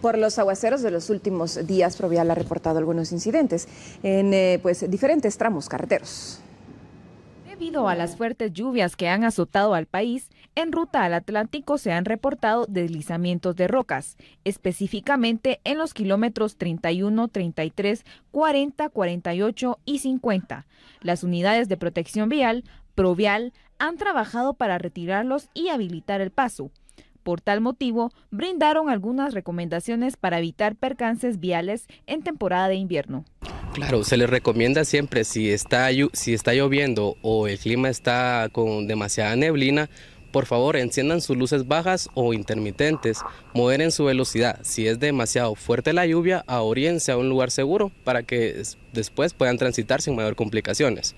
Por los aguaceros de los últimos días, Provial ha reportado algunos incidentes en eh, pues, diferentes tramos carreteros. Debido a las fuertes lluvias que han azotado al país, en ruta al Atlántico se han reportado deslizamientos de rocas, específicamente en los kilómetros 31, 33, 40, 48 y 50. Las unidades de protección vial, Provial, han trabajado para retirarlos y habilitar el paso. Por tal motivo, brindaron algunas recomendaciones para evitar percances viales en temporada de invierno. Claro, se les recomienda siempre si está, si está lloviendo o el clima está con demasiada neblina, por favor, enciendan sus luces bajas o intermitentes, moderen su velocidad. Si es demasiado fuerte la lluvia, ahoríense a un lugar seguro para que después puedan transitar sin mayor complicaciones.